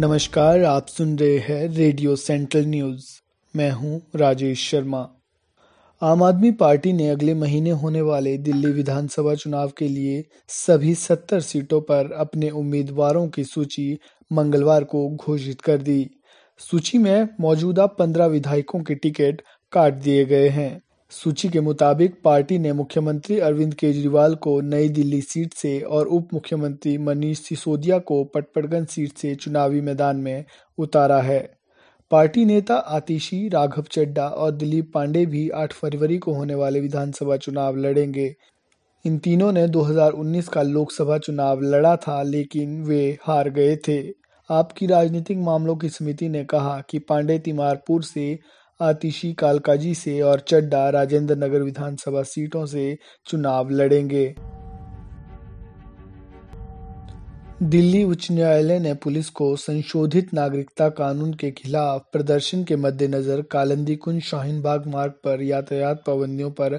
नमस्कार आप सुन रहे हैं रेडियो सेंट्रल न्यूज मैं हूं राजेश शर्मा आम आदमी पार्टी ने अगले महीने होने वाले दिल्ली विधानसभा चुनाव के लिए सभी सत्तर सीटों पर अपने उम्मीदवारों की सूची मंगलवार को घोषित कर दी सूची में मौजूदा पंद्रह विधायकों के टिकट काट दिए गए हैं सूची के मुताबिक पार्टी ने मुख्यमंत्री अरविंद केजरीवाल को नई दिल्ली सीट से और उप मुख्यमंत्री मनीष सिसोदिया को पटपड़गंज सीट से चुनावी मैदान में उतारा है पार्टी नेता आतिशी राघव चड्डा और दिलीप पांडे भी 8 फरवरी को होने वाले विधानसभा चुनाव लड़ेंगे इन तीनों ने 2019 का लोकसभा चुनाव लड़ा था लेकिन वे हार गए थे आपकी राजनीतिक मामलों की समिति ने कहा कि पांडे तिमारपुर से आतिशी कालकाजी से और चड्डा राजेंद्र नगर विधानसभा सीटों से चुनाव लड़ेंगे दिल्ली उच्च न्यायालय ने पुलिस को संशोधित नागरिकता कानून के खिलाफ प्रदर्शन के मद्देनजर कालंदी कुंज शाहीनबाग मार्ग पर यातायात पाबंदियों पर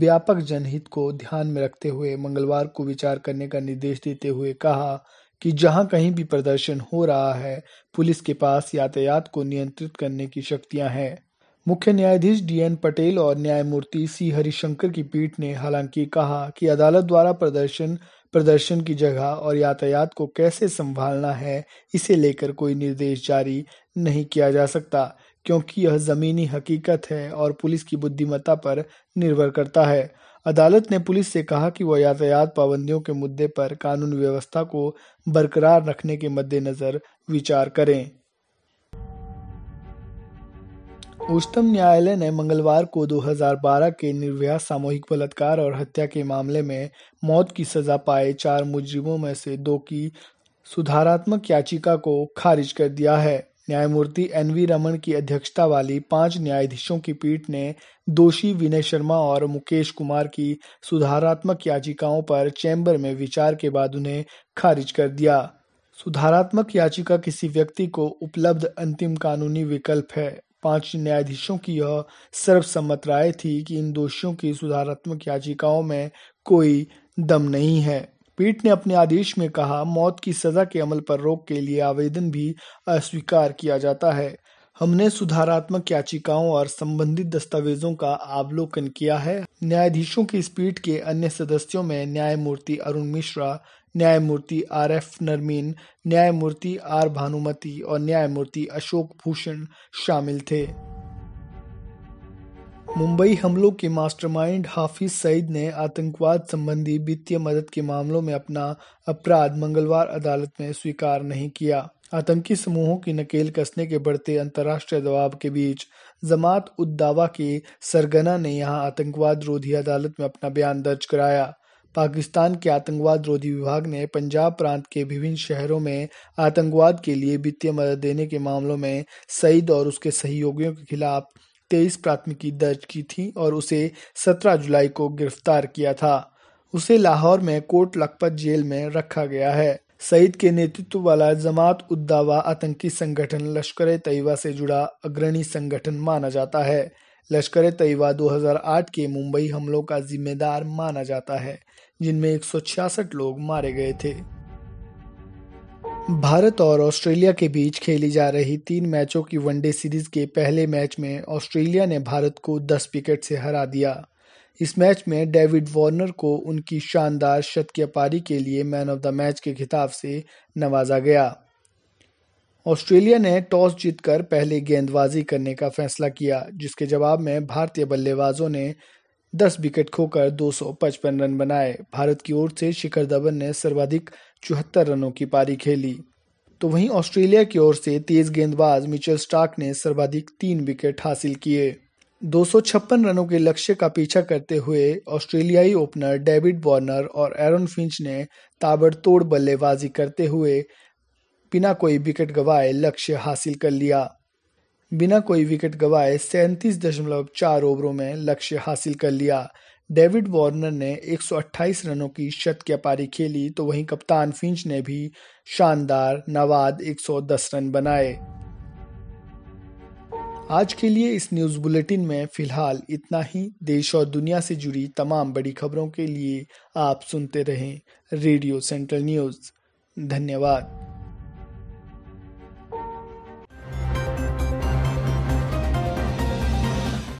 व्यापक जनहित को ध्यान में रखते हुए मंगलवार को विचार करने का निर्देश देते हुए कहा कि जहां कहीं भी प्रदर्शन हो रहा है पुलिस के पास यातायात को नियंत्रित करने की शक्तियां हैं मुख्य न्यायाधीश डीएन पटेल और न्यायमूर्ति सी हरिशंकर की पीठ ने हालांकि कहा कि अदालत द्वारा प्रदर्शन प्रदर्शन की जगह और यातायात को कैसे संभालना है इसे लेकर कोई निर्देश जारी नहीं किया जा सकता क्योंकि यह जमीनी हकीकत है और पुलिस की बुद्धिमत्ता पर निर्भर करता है अदालत ने पुलिस से कहा कि वह यातायात पाबंदियों के मुद्दे पर कानून व्यवस्था को बरकरार रखने के मद्देनजर विचार करें उच्चतम न्यायालय ने मंगलवार को 2012 के निर्भया सामूहिक बलात्कार और हत्या के मामले में मौत की सजा पाए चार मुजरिमों में से दो की सुधारात्मक याचिका को खारिज कर दिया है न्यायमूर्ति एन वी रमन की अध्यक्षता वाली पांच न्यायाधीशों की पीठ ने दोषी विनय शर्मा और मुकेश कुमार की सुधारात्मक याचिकाओं पर चैम्बर में विचार के बाद उन्हें खारिज कर दिया सुधारात्मक याचिका किसी व्यक्ति को उपलब्ध अंतिम कानूनी विकल्प है पांच न्यायाधीशों की यह सर्वसम्मत राय थी कि इन दोषियों की सुधारात्मक याचिकाओं में कोई दम नहीं है पीठ ने अपने आदेश में कहा मौत की सजा के अमल पर रोक के लिए आवेदन भी अस्वीकार किया जाता है हमने सुधारात्मक याचिकाओं और संबंधित दस्तावेजों का अवलोकन किया है न्यायाधीशों की इस पीठ के अन्य सदस्यों में न्यायमूर्ति अरुण मिश्रा न्यायमूर्ति आर एफ नरमीन न्यायमूर्ति आर भानुमति और न्यायमूर्ति अशोक भूषण शामिल थे मुंबई हमलों के मास्टरमाइंड हाफिज सईद ने आतंकवाद संबंधी वित्तीय मदद के मामलों में अपना अपराध मंगलवार अदालत में स्वीकार नहीं किया आतंकी समूहों की नकेल कसने के बढ़ते अंतर्राष्ट्रीय दबाव के बीच जमात उद दावा के सरगना ने यहां आतंकवाद रोधी अदालत में अपना बयान दर्ज कराया पाकिस्तान के आतंकवाद रोधी विभाग ने पंजाब प्रांत के विभिन्न शहरों में आतंकवाद के लिए वित्तीय मदद देने के मामलों में सईद और उसके सहयोगियों के खिलाफ तेईस प्राथमिकी दर्ज की थी और उसे सत्रह जुलाई को गिरफ्तार किया था उसे लाहौर में कोट लखपत जेल में रखा गया है सईद के नेतृत्व वाला जमात उद्दावा आतंकी संगठन लश्कर तैयबा से जुड़ा अग्रणी संगठन माना जाता है लश्कर तैयबा 2008 के मुंबई हमलों का जिम्मेदार माना जाता है जिनमें एक लोग मारे गए थे भारत और ऑस्ट्रेलिया के बीच खेली जा रही तीन मैचों की वनडे सीरीज के पहले मैच में ऑस्ट्रेलिया ने भारत को 10 विकेट से हरा दिया इस मैच में डेविड वार्नर को उनकी शानदार शतकीय पारी के लिए मैन ऑफ द मैच के खिताब से नवाजा गया ऑस्ट्रेलिया ने टॉस जीतकर पहले गेंदबाजी करने का फैसला किया जिसके जवाब में भारतीय बल्लेबाजों ने दस विकेट खोकर 255 रन बनाए भारत की ओर से शिखर धवन ने सर्वाधिक चौहत्तर रनों की पारी खेली तो वहीं ऑस्ट्रेलिया की ओर से तेज गेंदबाज मिचेल स्टार्क ने सर्वाधिक तीन विकेट हासिल किए 256 रनों के लक्ष्य का पीछा करते हुए ऑस्ट्रेलियाई ओपनर डेविड वार्नर और एरन फिंच ने ताबड़तोड़ बल्लेबाजी करते हुए बिना कोई विकेट गवाए लक्ष्य हासिल कर लिया बिना कोई विकेट गवाए सैंतीस दशमलव चार ओवरों में लक्ष्य हासिल कर लिया डेविड वार्नर ने 128 रनों की शत की पारी खेली तो वहीं कप्तान फिंच ने भी शानदार नवाद 110 रन बनाए आज के लिए इस न्यूज़ बुलेटिन में फिलहाल इतना ही देश और दुनिया से जुड़ी तमाम बड़ी खबरों के लिए आप सुनते रहें रेडियो सेंट्रल न्यूज़ धन्यवाद